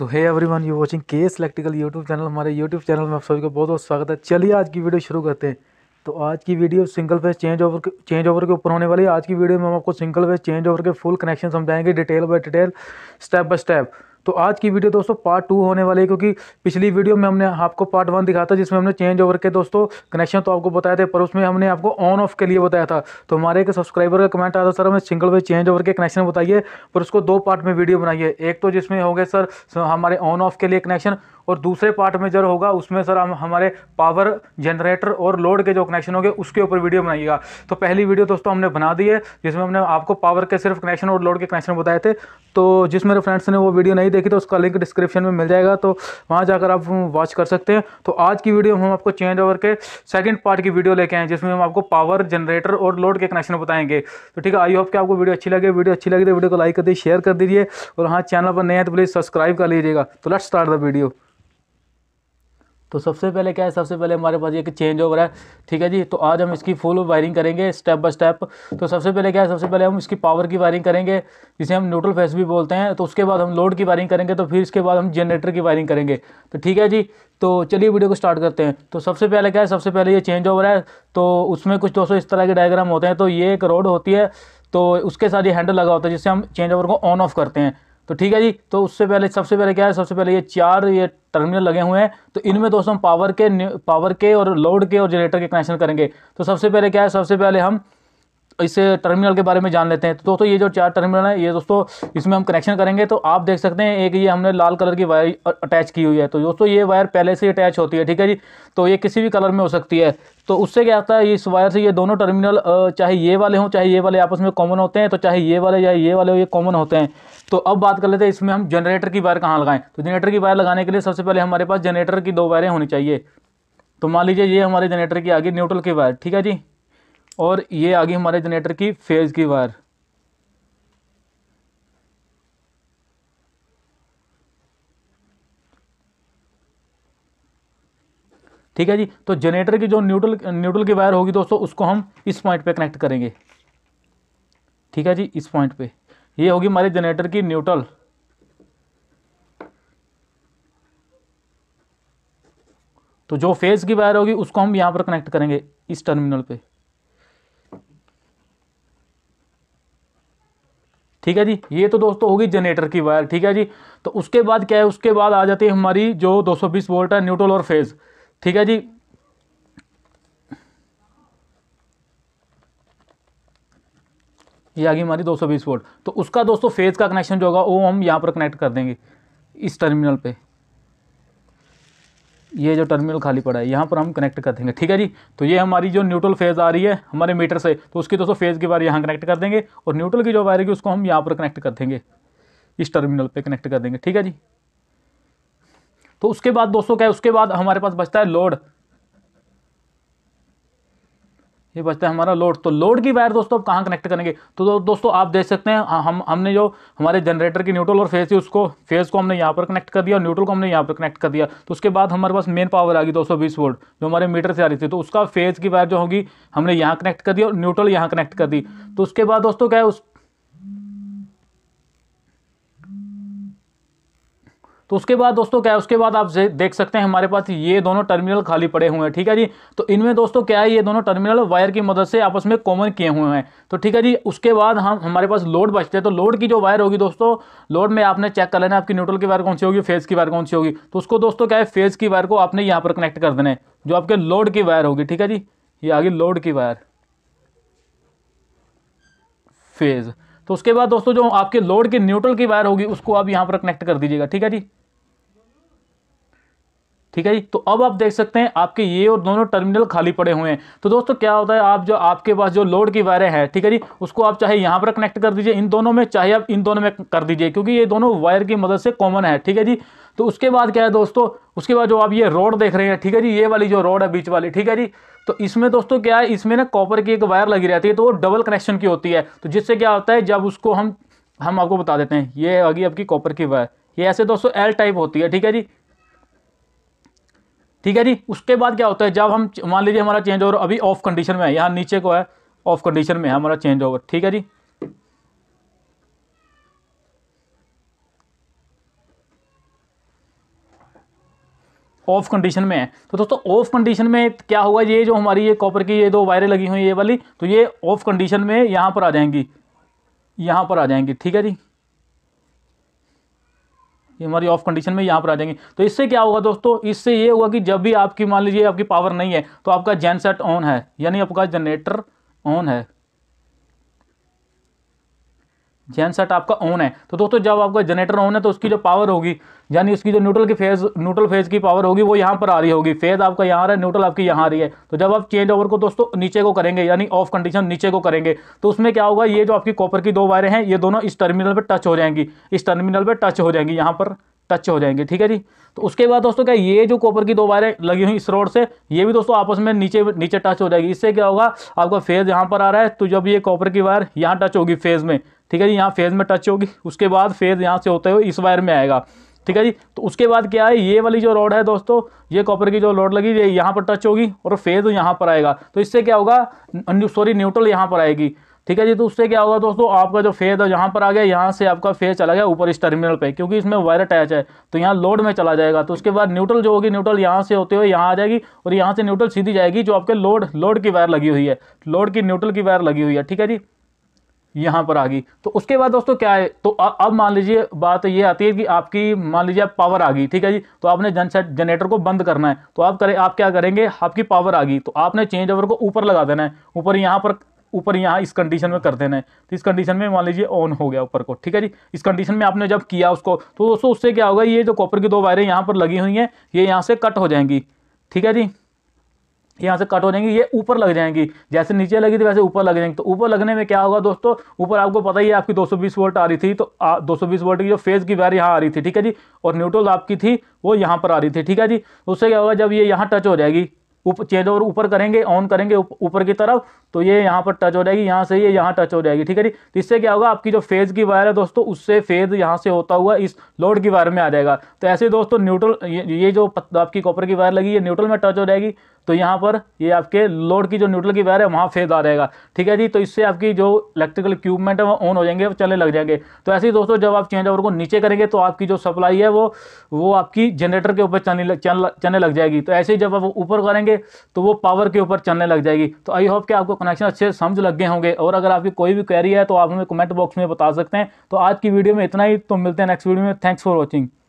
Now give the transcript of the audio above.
so hi everyone you watching K S electrical YouTube channel हमारे YouTube channel में आप सभी का बहुत बहुत स्वागत है चलिए आज की वीडियो शुरू करते हैं तो आज की video single phase change over के चेंज ओवर के ऊपर होने वाली है आज की वीडियो में हम आपको सिंगल फेज चेंज ओवर के फुल कनेक्शन समझाएंगे detail by detail step by step तो आज की वीडियो दोस्तों पार्ट टू होने वाली है क्योंकि पिछली वीडियो में हमने आपको पार्ट वन दिखाया था जिसमें हमने चेंज ओवर के दोस्तों कनेक्शन तो आपको बताए थे पर उसमें हमने आपको ऑन ऑफ के लिए बताया था तो हमारे एक सब्सक्राइबर का कमेंट आया था सर हमें सिंगल वे चेंज ओवर के कनेक्शन बताइए पर उसको दो पार्ट में वीडियो बनाइए एक तो जिसमें हो गए सर हमारे ऑन ऑफ के लिए कनेक्शन और दूसरे पार्ट में जर होगा उसमें सर हम हमारे पावर जनरेटर और लोड के जो कनेक्शन होंगे उसके ऊपर वीडियो बनाइएगा तो पहली वीडियो दोस्तों हमने बना दी है जिसमें हमने आपको पावर के सिर्फ कनेक्शन और लोड के कनेक्शन बताए थे तो जिस मेरे फ्रेंड्स ने वो वीडियो नहीं देखी तो उसका लिंक डिस्क्रिप्शन में मिल जाएगा तो वहाँ जाकर आप वॉच कर सकते हैं तो आज की वीडियो हम आपको चेंज ओवर के सेकेंड पार्ट की वीडियो लेके आए जिसमें हम आपको पावर जनरेटर और लोड के कनेक्शन बताएंगे तो ठीक है आई होप कि आपको वीडियो अच्छी लगे वीडियो अच्छी लगी तो वीडियो को लाइक कर दीजिए शेयर कर दीजिए और हाँ चैनल पर नए है तो प्लीज़ सब्सक्राइब कर लीजिएगा तो लेट्स स्टार्ट द वीडियो तो सबसे पहले क्या है सबसे पहले हमारे पास ये चेंज ओवर है ठीक है जी तो आज हम इसकी फुल वायरिंग करेंगे स्टेप बाय स्टेप तो सबसे पहले क्या है सबसे पहले हम इसकी पावर की वायरिंग करेंगे जिसे हम न्यूट्रल फेस भी बोलते हैं तो उसके बाद हम लोड की वायरिंग करेंगे तो फिर इसके बाद हम जनरेटर की वायरिंग करेंगे तो ठीक है जी तो चलिए वीडियो को स्टार्ट करते हैं तो सबसे पहले क्या है सबसे पहले ये चेंज ओवर है तो उसमें कुछ दोस्तों इस तरह के डायग्राम होते हैं तो ये एक रोड होती है तो उसके साथ ये हैंडल लगा होता है जिससे हम चेंज ओवर को ऑन ऑफ करते हैं तो ठीक है जी तो उससे पहले सबसे पहले क्या है सबसे पहले ये चार ये टर्मिनल लगे हुए हैं तो इनमें दोस्तों हम पावर के पावर के और लोड के और जनरेटर के कनेक्शन करेंगे तो सबसे पहले क्या है सबसे पहले हम इस टर्मिनल के बारे में जान लेते हैं तो दोस्तों ये जो चार टर्मिनल है ये दोस्तों इसमें हम कनेक्शन करेंगे तो आप देख सकते हैं एक ये हमने लाल कलर की वायर अटैच की हुई है तो दोस्तों ये वायर पहले से अटैच होती है ठीक है जी तो ये किसी भी कलर में हो सकती है तो उससे क्या होता है इस वायर से ये दोनों टर्मिनल चाहे ये वाले हों चाहे ये वाले आपस में कॉमन होते हैं तो चाहे ये वाले या ये वाले हो ये कॉमन होते हैं तो अब बात कर लेते हैं इसमें हम जनरेटर की वायर कहाँ लगाएं तो जनरेटर की वायर लगाने के लिए सबसे पहले हमारे पास जनरेटर की दो वायरें होनी चाहिए तो मान लीजिए ये हमारे जनरेटर की आगे न्यूट्रल की वायर ठीक है जी और ये आ गई हमारे जनरेटर की फेज़ की वायर ठीक है जी तो जनरेटर की जो न्यूट्रल न्यूट्रल की वायर होगी दोस्तों उसको हम इस पॉइंट पे कनेक्ट करेंगे ठीक है जी इस पॉइंट पे ये होगी हमारे जनरेटर की न्यूट्रल तो जो फेज़ की वायर होगी उसको हम यहां पर कनेक्ट करेंगे इस टर्मिनल पे ठीक है जी ये तो दोस्तों होगी जनरेटर की वायर ठीक है जी तो उसके बाद क्या है उसके बाद आ जाती है हमारी जो 220 वोल्ट है न्यूट्रल और फेज़ ठीक है जी ये आ गई हमारी 220 वोल्ट तो उसका दोस्तों फेज़ का कनेक्शन जो होगा वो हम यहाँ पर कनेक्ट कर देंगे इस टर्मिनल पे ये जो टर्मिनल खाली पड़ा है यहाँ पर हम कनेक्ट कर देंगे ठीक है जी तो ये हमारी जो न्यूट्रल फेज आ रही है हमारे मीटर से तो उसकी दोस्तों फेज़ की वायर यहाँ कनेक्ट कर देंगे और न्यूट्रल की जो वायर है उसको हम यहाँ पर कनेक्ट कर देंगे इस टर्मिनल पर कनेक्ट कर देंगे ठीक है जी तो उसके बाद दोस्तों क्या है उसके बाद हमारे पास बचता है लोड ये बचता है हमारा लोड तो लोड की वायर दोस्तों आप कहाँ कनेक्ट करेंगे तो दो, दोस्तों आप देख सकते हैं हाँ, हम हमने जो हमारे जनरेटर की न्यूट्रल और फेज है उसको फेज़ को हमने यहाँ पर कनेक्ट कर दिया और न्यूट्रल को हमने यहाँ पर कनेक्ट कर दिया तो उसके बाद हमारे पास मेन पावर आ गई दो वोल्ट जो हमारे मीटर से आ रही थी तो उसका फेज़ की वायर जो होगी हमने यहाँ कनेक्ट कर दी और न्यूट्रल यहाँ कनेक्ट कर दी तो उसके बाद दोस्तों क्या है उस तो उसके बाद दोस्तों क्या है उसके बाद आप देख सकते हैं हमारे पास ये दोनों टर्मिनल खाली पड़े हुए हैं ठीक है जी तो इनमें दोस्तों क्या है ये दोनों टर्मिनल वायर की मदद से आपस में कॉमन किए हुए हैं तो ठीक है जी उसके बाद हम हमारे पास लोड बचते हैं तो लोड की जो वायर होगी दोस्तों लोड में आपने चेक कर लेना आपकी न्यूट्रल की वायर कौन सी होगी फेज की वायर कौन सी होगी तो उसको दोस्तों क्या है फेज की वायर को आपने यहाँ पर कनेक्ट कर देना है जो आपके लोड की वायर होगी ठीक है जी ये आ गई लोड की वायर फेज तो उसके बाद दोस्तों जो आपके लोड की न्यूट्रल की वायर होगी उसको आप यहाँ पर कनेक्ट कर दीजिएगा ठीक है जी ठीक है जी तो अब आप देख सकते हैं आपके ये और दोनों टर्मिनल खाली पड़े हुए हैं तो दोस्तों क्या होता है आप जो आपके पास जो लोड की वायरें हैं ठीक है जी उसको आप चाहे यहाँ पर कनेक्ट कर दीजिए इन दोनों में चाहे आप इन दोनों में कर दीजिए क्योंकि ये दोनों वायर की मदद से कॉमन है ठीक है जी तो उसके बाद क्या है दोस्तों उसके बाद जो आप ये रोड देख रहे हैं ठीक है जी ये वाली जो रोड है बीच वाली ठीक है जी तो इसमें दोस्तों क्या है इसमें ना कॉपर की एक वायर लगी रहती है तो वो डबल कनेक्शन की होती है तो जिससे क्या होता है जब उसको हम हम आपको बता देते हैं ये आ गई आपकी कॉपर की वायर ये ऐसे दोस्तों एल टाइप होती है ठीक है जी ठीक है जी उसके बाद क्या होता है जब हम मान लीजिए हमारा चेंज ओवर अभी ऑफ कंडीशन में है यहाँ नीचे को है ऑफ कंडीशन में है हमारा चेंज ओवर ठीक है जी ऑफ कंडीशन में है तो दोस्तों ऑफ कंडीशन में क्या होगा ये जो हमारी ये कॉपर की ये दो वायरें लगी हुई है ये वाली तो ये ऑफ कंडीशन में यहाँ पर आ जाएंगी यहाँ पर आ जाएंगी ठीक है जी ये हमारी ऑफ कंडीशन में यहाँ पर आ जाएंगे तो इससे क्या होगा दोस्तों इससे ये होगा कि जब भी आपकी मान लीजिए आपकी पावर नहीं है तो आपका सेट ऑन है यानी आपका जनरेटर ऑन है जैन सेट आपका ऑन है तो दोस्तों जब आपका जनरेटर ऑन है तो उसकी जो पावर होगी यानी उसकी जो न्यूट्रल की फेज न्यूट्रल फेज की पावर होगी वो यहाँ पर आ रही होगी फेज आपका यहाँ आ रहा है न्यूट्रल आपकी यहाँ आ रही है तो जब आप चेंज ओवर को दोस्तों नीचे को करेंगे यानी ऑफ कंडीशन नीचे को करेंगे तो उसमें क्या होगा ये जो आपकी कॉपर की दो वायरें हैं ये दोनों इस टर्मिनल पर टच हो जाएंगी इस टर्मिनल पर टच हो जाएंगी यहाँ पर टच हो जाएंगे ठीक है जी तो उसके बाद दोस्तों क्या ये जो कॉपर की दो वायरें लगी हुई इस रोड से ये भी दोस्तों आपस में नीचे नीचे टच हो जाएगी इससे क्या होगा आपका फेज यहाँ पर आ रहा है तो जब ये कॉपर की वायर यहाँ टच होगी फेज में ठीक है जी यहाँ फेज़ में टच होगी उसके बाद फेज़ यहाँ से होते हुए इस वायर में आएगा ठीक है जी तो उसके बाद क्या है ये वाली जो रोड है दोस्तों ये कॉपर की जो रोड लगी ये यहाँ पर टच होगी और फेज़ यहाँ पर आएगा तो इससे क्या होगा सॉरी न्यूट्रल यहाँ पर आएगी ठीक है जी तो उससे क्या होगा दोस्तों आपका जो फेज है यहाँ पर आ गया यहाँ से आपका फेज चला गया ऊपर इस टर्मिनल पे क्योंकि इसमें वायर अटैच है तो यहाँ लोड में चला जाएगा तो उसके बाद न्यूट्रल जो होगी न्यूट्रल यहाँ से होते हुए यहाँ आ जाएगी और यहाँ से न्यूट्रल सीधी जाएगी जो आपके लोड लोड की वायर लगी हुई है लोड की न्यूट्रल की वायर लगी हुई है ठीक है जी यहाँ पर आ गई तो उसके बाद दोस्तों क्या है तो अब मान लीजिए बात ये आती है कि आपकी मान लीजिए आप पावर आ गई ठीक है जी तो आपने जनसेट जनरेटर को बंद करना है तो आप करें आप क्या करेंगे आपकी पावर आ गई तो आपने चेंज ओवर को ऊपर लगा देना है ऊपर यहाँ पर ऊपर यहाँ इस कंडीशन में कर देना है तो इस कंडीशन में मान लीजिए ऑन हो गया ऊपर को ठीक है जी इस कंडीशन में आपने जब किया उसको तो दोस्तों उससे क्या होगा ये जो कॉपर की दो वायरें यहाँ पर लगी हुई हैं ये यहाँ से कट हो जाएंगी ठीक है जी यहाँ से कट हो जाएंगी ये ऊपर लग जाएंगी जैसे नीचे लगी थी वैसे ऊपर लग जाएंगी तो ऊपर लगने में क्या होगा दोस्तों ऊपर आपको पता ही है आपकी 220 वोल्ट आ रही थी तो आ, 220 वोल्ट की जो फेज़ की वायर यहाँ आ रही थी ठीक है जी और न्यूट्रल आपकी थी वो यहाँ पर आ रही थी ठीक है जी उससे क्या होगा जब ये यहाँ टच हो जाएगी ऊपर चेंज ओवर ऊपर करेंगे ऑन करेंगे ऊपर की तरफ तो ये यहाँ पर टच हो जाएगी यहाँ से ये यहाँ टच हो जाएगी ठीक है जी तो इससे क्या होगा आपकी जो फेज़ की वायर है दोस्तों उससे फेज़ यहाँ से होता हुआ इस लोड की वायर में आ जाएगा तो ऐसे दोस्तों न्यूट्रल ये, ये जो आपकी कॉपर की वायर लगी ये न्यूट्रल में टच हो जाएगी तो यहाँ पर ये आपके लोड की जो न्यूट्रल की वायर है वहाँ फेज आ जाएगा ठीक है जी तो इससे आपकी जो इलेक्ट्रिकल इक्विपमेंट है वो ऑन हो जाएंगे वो चलने लग जाएंगे तो ऐसे ही दोस्तों जब आप चेंज ओवर को नीचे करेंगे तो आपकी जो सप्लाई है वो वो आपकी जनरेटर के ऊपर चलने चलने लग जाएगी तो ऐसे ही जब आप ऊपर करेंगे तो वो पावर के ऊपर चलने लग जाएगी तो आई होप कि आपको कनेक्शन अच्छे समझ लग गए होंगे और अगर आपकी कोई भी क्वेरी है तो आप हमें कमेंट बॉक्स में बता सकते हैं तो आज की वीडियो में इतना ही तो मिलते हैं नेक्स्ट वीडियो में थैंक्स फॉर वॉचिंग